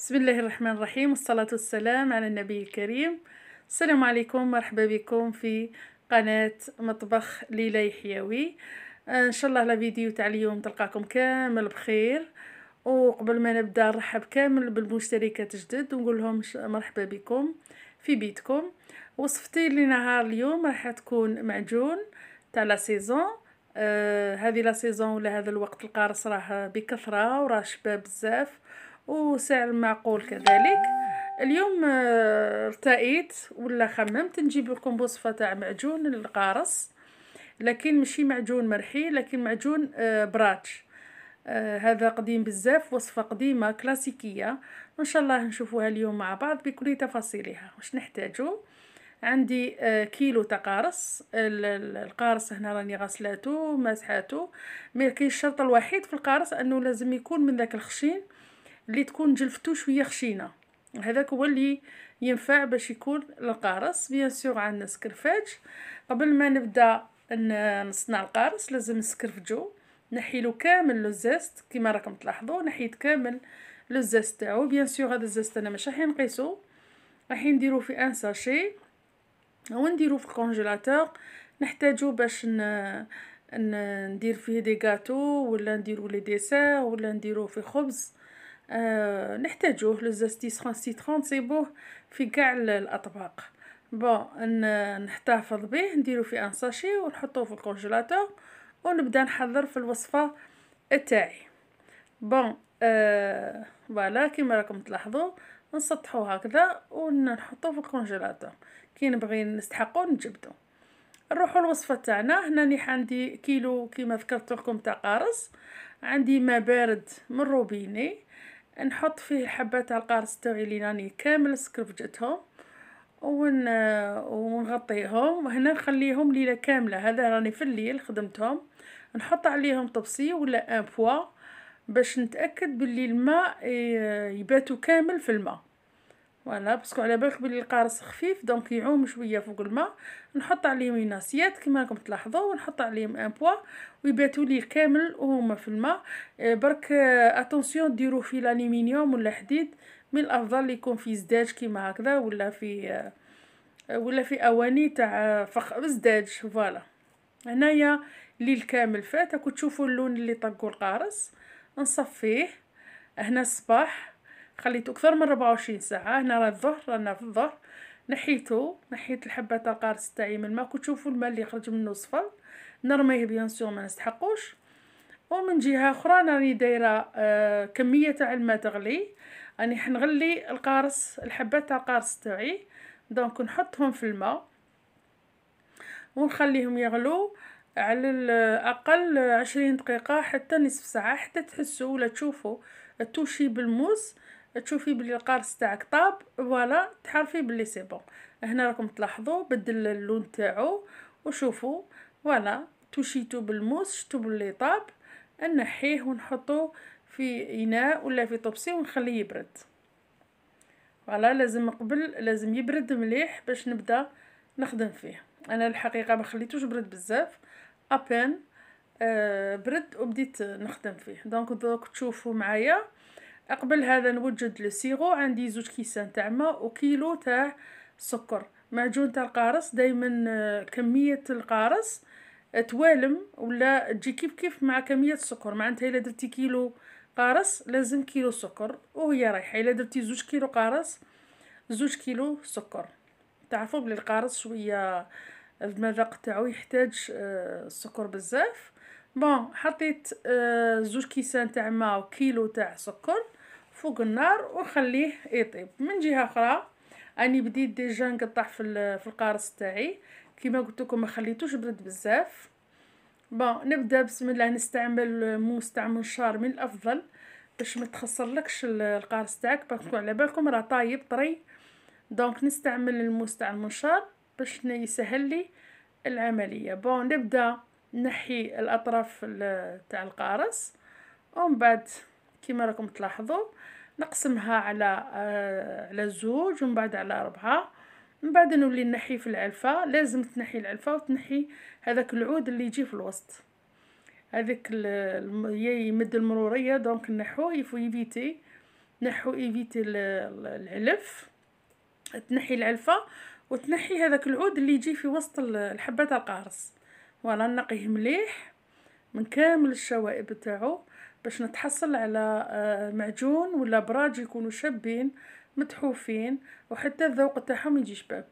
بسم الله الرحمن الرحيم والصلاة والسلام على النبي الكريم السلام عليكم مرحبا بكم في قناة مطبخ ليلى يحيوي آه، ان شاء الله الفيديو تاع اليوم تلقاكم كامل بخير وقبل ما نبدا نرحب كامل بالمشتركات جدد ونقول لهم مرحبا بكم في بيتكم وصفتي لنهار اليوم راح تكون معجون تاع لا سيزون آه هذه لا سيزون ولا هذا الوقت القارص راه بكثره وراه شباب بزاف وسعر معقول كذلك اليوم آه، ارتأيت ولا خممت نجيب لكم وصفه تاع معجون القارص لكن ماشي معجون مرحي لكن معجون آه، براتش آه، هذا قديم بزاف وصفة قديمة كلاسيكية ان شاء الله نشوفوها اليوم مع بعض بكل تفاصيلها واش نحتاجو عندي كيلو تقارص قارص القارص هنا راني غسلاته ماسحاتو ما كاين الشرط الوحيد في القارص انه لازم يكون من ذاك الخشين اللي تكون جلفتو شويه خشينه هذاك هو اللي ينفع باش يكون القارص بيان سور عندنا سكرفاج قبل ما نبدا نصنع القارص لازم نسكرفجو نحيلو كامل لو زيست كيما راكم تلاحظوا نحيت كامل لو زيست تاعو بيان سور هذا الزيست انا ماشي راح نقيسو راح نديرو في ان ساشي ونديرو في الكونجيلاتور نحتاجو باش ن... ندير فيه دي غاتو ولا نديرو لي ديسير ولا نديرو في خبز آه، نحتاجوه لو سيترون نصيبوه في كاع الاطباق بون نحتفظ به نديرو في ان ساشي ونحطوه في الكونجيلاتور ونبدا نحضر في الوصفه تاعي بون آه فوالا كيما راكم تلاحظوا نسطحو هكذا ونحطوه في الكونجيلاتور كي نبغي نستحقو نجبدو نروحو الوصفه تاعنا هنا نيح عندي كيلو كيما ذكرت لكم تاع قارص عندي ما بارد من روبيني نحط فيه الحبات تاع القارص تاعي اللي راني كامل سكرفجتهم ون... ونغطيهم هنا نخليهم ليله كامله هذا راني في الليل خدمتهم نحط عليهم طبسي ولا ان فوا باش نتاكد باللي الماء يباتوا كامل في الماء فوالا باسكو على بالك بلي القارص خفيف دونك يعوم شويه فوق الماء نحط عليهم ناسيات كما راكم تلاحظوا ونحط عليهم ان بوا ويباتوا لي كامل وهما في الماء برك اتونسيون ديروه في الالومنيوم ولا حديد من الافضل يكون في زداج كيما هكذا ولا في ولا في اواني تاع فخ زداج فوالا هنايا الليل كامل فات راكم تشوفوا اللون اللي طقوا القارص نصفيه هنا الصباح خليته أكثر من ربعة وعشرين ساعة هنا راه الظهر رانا في الظهر نحيته نحيت الحبة تاع القارص تاعي من الماء كتشوفوا الماء اللي خرج منه صفر نرميه بيان سور ما نستحقوش ومن جهه اخرى راني دايره آه كميه تاع الماء تغلي راني حنغلي القارص الحبة تاع القارص تاعي دونك نحطهم في الماء ونخليهم يغلو على الاقل عشرين دقيقه حتى نصف ساعه حتى تحسوا ولا تشوفوا التوشي بالموس تشوفي بلي القارص تاعك طاب فوالا تعرفي بلي سي بون هنا راكم تلاحظوا بدل اللون تاعو وشوفوا فوالا توشيتو بالموس شتو بلي طاب نحيه ونحطو في اناء ولا في طبسي ونخليه يبرد فوالا لازم قبل لازم يبرد مليح باش نبدا نخدم فيه انا الحقيقه ما خليتوش برد بزاف ابان آه برد وبديت نخدم فيه دونك دوك تشوفوا معايا قبل هذا نوجد لسيغو عندي زوج كيسان تاع ماء وكيلو تاع سكر معجون تاع القارص دائما آه، كميه القارص آه، توالم ولا تجي كيف كيف مع كميه السكر معناتها الا درتي كيلو قارص لازم كيلو سكر وهي رايحه الا درتي زوج كيلو قارص زوج كيلو سكر تعرفوا بلي القارص شويه المذاق تاعو يحتاج السكر آه، بزاف بون حطيت زوج كيسان تاع ماء وكيلو تاع سكر فوق النار ونخليه يطيب من جهه اخرى اني بديت ديجا نقطع في في القارص تاعي كما قلت لكم ما خليتوش برد بزاف بون نبدا بسم الله نستعمل موس تاع منشار من الافضل باش ما تخسرلكش القارص تاعك باسكو على بالكم راه طايب طري دونك نستعمل الموس تاع المنشار باش يسهل لي العمليه بون نبدا نحي الاطراف تاع القارص ومن بعد كما راكم تلاحظوا نقسمها على آه، على زوج ومن بعد على أربعة من بعد نولي نحي في العلفة لازم تنحي العلفة وتنحي هذاك العود اللي يجي في الوسط هذاك يمد المرورية دونك نحو يفو يفيتي نحو يفيتي العلف تنحي العلفة وتنحي هذاك العود اللي يجي في وسط الحبة تاع القارص فوالا نقيه مليح من كامل الشوائب تاعو باش نتحصل على آه، معجون ولا براج يكونوا شابين متحوفين وحتى الذوق تاعهم يجي شباب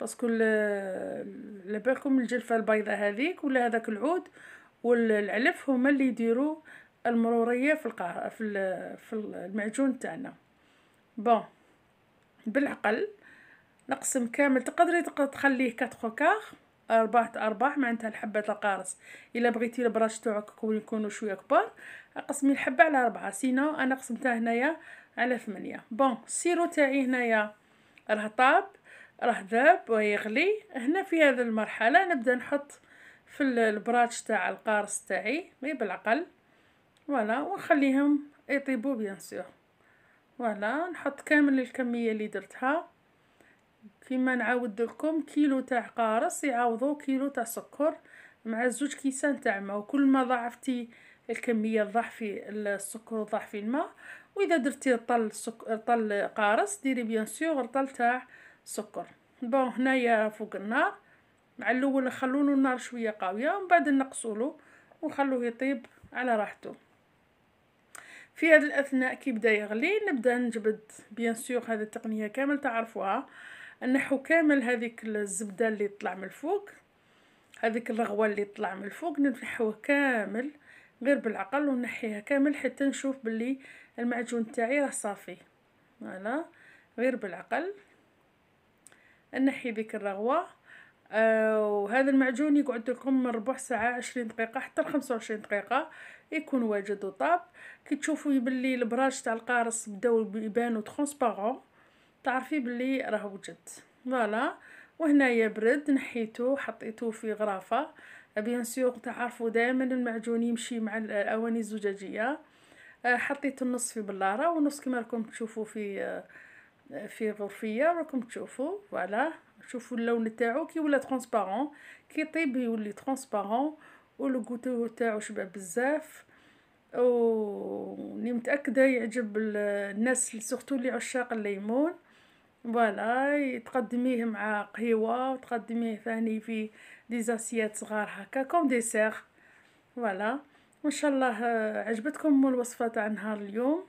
باسكو لبالكم آه، الجلفه البيضاء هذيك ولا هذاك العود والعلف هما اللي يديروا المروريه في القهر في في المعجون تاعنا بون بالعقل نقسم كامل تقدري تقدر تخليه 4 كار أربعة أرباع معناتها الحبات القارص إلا بغيتي البراش تاعك يكونوا شوية كبار قسمي الحبة على أربعة سينو أنا قسمتها هنايا على ثمانية بون السيرو تاعي هنايا راه طاب راه ذاب ويغلي هنا في هذا المرحلة نبدأ نحط في البراش تاع القارص تاعي مي بالعقل فوالا ونخليهم يطيبوا بيان سور فوالا نحط كامل الكميه اللي درتها كيما نعاود لكم كيلو تاع قارص يعوضو كيلو تاع سكر مع زوج كيسان تاع ماء وكل ما ضاعفتي الكميه ضعفي السكر وضعفي الماء واذا درتي طل سك... طل قارص ديري بيان سور طل تاع سكر بون هنايا فوق النار مع الاول نخلو النار شويه قاويه ومن بعد نقصولو ونخلوه يطيب على راحته في هذا الاثناء كي بدا يغلي نبدا نجبد بيان سور هذه التقنيه كامل تعرفوها نحو كامل هذيك الزبده اللي طلع من الفوق هذيك الرغوه اللي طلع من الفوق ننحوه كامل غير بالعقل ونحيها كامل حتى نشوف باللي المعجون تاعي راه صافي فوالا غير بالعقل نحي ذيك الرغوه آه وهذا المعجون يقعد لكم من ربع ساعة عشرين دقيقة حتى لخمسة وعشرين دقيقة يكون واجد وطاب كي تشوفوا باللي البراج تاع القارص بداو يبانو ترونسبارون تعرفي بلي راه وجد فوالا وهنايا برد نحيته حطيته في غرافه بيان سور تعرفوا دائما المعجون يمشي مع الاواني الزجاجيه آه، حطيت النص في بلاره ونص كما راكم تشوفوا في آه، في غرفيه راكم تشوفوا فوالا شوفوا اللون تاعو كي ولا ترونسبارون كي طيب يولي ترونسبارون والكوتو تاعو شباب بزاف و متاكده يعجب الناس سورتو اللي عشاق الليمون فوالا تقدميه مع قهيوه وتقدميه ثاني في زاسيات صغار هكا كوم ديسير فوالا وان شاء الله عجبتكم الوصفه تاع نهار اليوم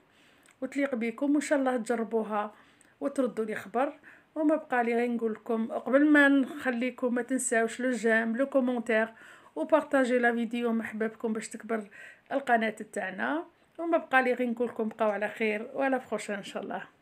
وتليق بكم وان شاء الله تجربوها وتردوا لي خبر وما بقى لي غير نقول لكم قبل ما نخليكم ما تنساوش لو جيم لو كومونتير وبارطاجي لا فيديو مع حبابكم باش تكبر القناه تاعنا وما بقى لي غير نقول لكم بقاو على خير وعلى فخوشه ان شاء الله